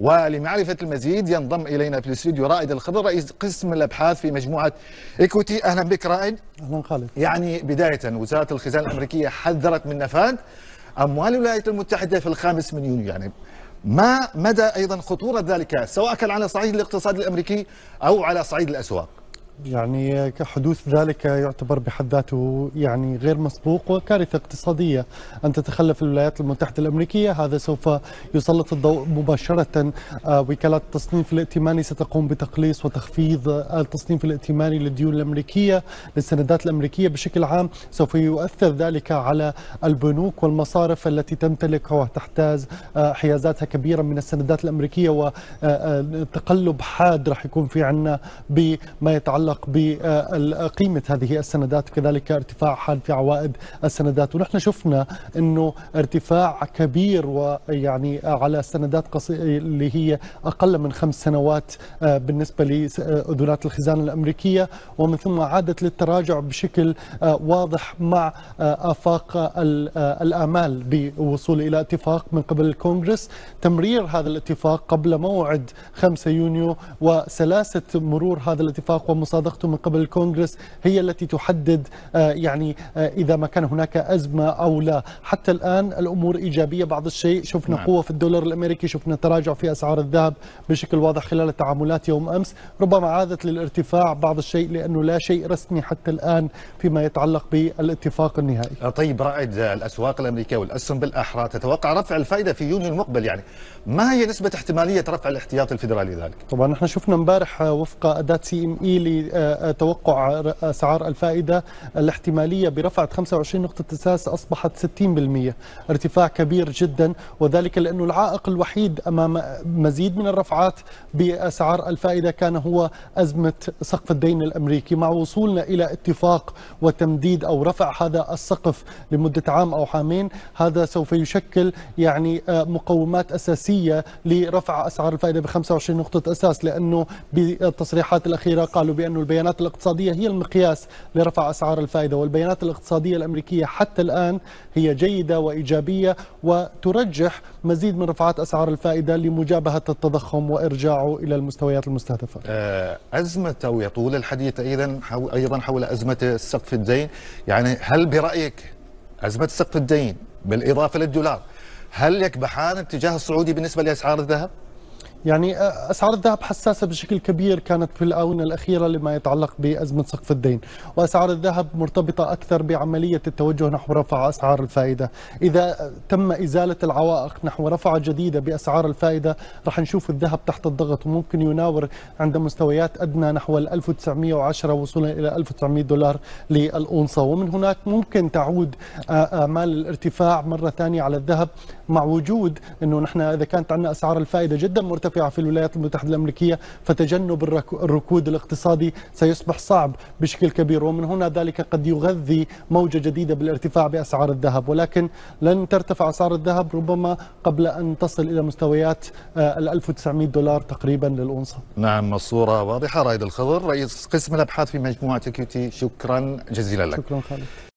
ولمعرفة المزيد ينضم إلينا في الاستوديو رائد الخضر رئيس قسم الأبحاث في مجموعة إيكوتي أهلا بك رائد أهلا خالد يعني بداية وزارة الخزانة الأمريكية حذرت من نفاذ أموال الولايات المتحدة في الخامس من يونيو يعني ما مدى أيضا خطورة ذلك سواء كان على صعيد الاقتصاد الأمريكي أو على صعيد الأسواق يعني حدوث ذلك يعتبر بحد ذاته يعني غير مسبوق وكارثة اقتصادية أن تتخلف الولايات المتحدة الأمريكية هذا سوف يسلط الضوء مباشرة آه، وكالات التصنيف الائتماني ستقوم بتقليص وتخفيض التصنيف الائتماني للديون الأمريكية للسندات الأمريكية بشكل عام سوف يؤثر ذلك على البنوك والمصارف التي تمتلك وتحتاز آه، حيازاتها كبيرة من السندات الأمريكية وتقلب آه، حاد راح يكون في عنا بما يتعلق يتعلق بقيمة هذه السندات كذلك ارتفاع في عوائد السندات ونحن شفنا أنه ارتفاع كبير ويعني على السندات اللي هي أقل من خمس سنوات آه، بالنسبة لأذنات الخزانة الأمريكية ومن ثم عادت للتراجع بشكل آه، واضح مع آه، آفاق الآمال بوصول إلى اتفاق من قبل الكونغرس تمرير هذا الاتفاق قبل موعد 5 يونيو وسلاسة مرور هذا الاتفاق ومصر صادقته من قبل الكونغرس هي التي تحدد آه، يعني آه، إذا ما كان هناك أزمة أو لا حتى الآن الأمور إيجابية بعض الشيء شفنا نعم. قوة في الدولار الأمريكي شفنا تراجع في أسعار الذهب بشكل واضح خلال التعاملات يوم أمس ربما عادت للارتفاع بعض الشيء لأنه لا شيء رسمي حتى الآن فيما يتعلق بالاتفاق النهائي آه، طيب رائد الأسواق الأمريكية والأسهم بالأحرى تتوقع رفع الفائدة في يونيو المقبل يعني ما هي نسبة احتمالية رفع الاحتياط الفيدرالي ذلك؟ طبعا نحن شفنا امبارح وفق أداة سي ام اي توقع أسعار الفائدة الاحتمالية برفعت 25 نقطة أساس أصبحت 60% ارتفاع كبير جدا وذلك لأنه العائق الوحيد أمام مزيد من الرفعات بأسعار الفائدة كان هو أزمة سقف الدين الأمريكي مع وصولنا إلى اتفاق وتمديد أو رفع هذا السقف لمدة عام أو عامين هذا سوف يشكل يعني آه، مقومات أساسية لرفع أسعار الفائدة ب 25 نقطة أساس لأنه بالتصريحات الأخيرة قالوا بأن لأنه البيانات الاقتصادية هي المقياس لرفع أسعار الفائدة والبيانات الاقتصادية الأمريكية حتى الآن هي جيدة وإيجابية وترجح مزيد من رفعات أسعار الفائدة لمجابهة التضخم وإرجاعه إلى المستويات المستهدفة آه، أزمة ويطول الحديث أيضا أيضا حول أزمة سقف الدين يعني هل برأيك أزمة سقف الدين بالإضافة للدولار هل يكبحان اتجاه السعودي بالنسبة لأسعار الذهب؟ يعني اسعار الذهب حساسه بشكل كبير كانت في الاونه الاخيره لما يتعلق بازمه سقف الدين، واسعار الذهب مرتبطه اكثر بعمليه التوجه نحو رفع اسعار الفائده، اذا تم ازاله العوائق نحو رفعه جديده باسعار الفائده رح نشوف الذهب تحت الضغط وممكن يناور عند مستويات ادنى نحو ال 1910 وصولا الى 1900 دولار للاونصه، ومن هناك ممكن تعود امال الارتفاع مره ثانيه على الذهب مع وجود انه نحن اذا كانت عندنا اسعار الفائده جدا مرتفعه مرتفعة في الولايات المتحدة الأمريكية فتجنب الركود الاقتصادي سيصبح صعب بشكل كبير ومن هنا ذلك قد يغذي موجة جديدة بالارتفاع بأسعار الذهب ولكن لن ترتفع أسعار الذهب ربما قبل أن تصل إلى مستويات آه، ال 1900 دولار تقريبا للأونصة نعم الصورة واضحة رائد الخضر رئيس قسم الأبحاث في مجموعة كيوتي شكرا جزيلا لك شكرا خالد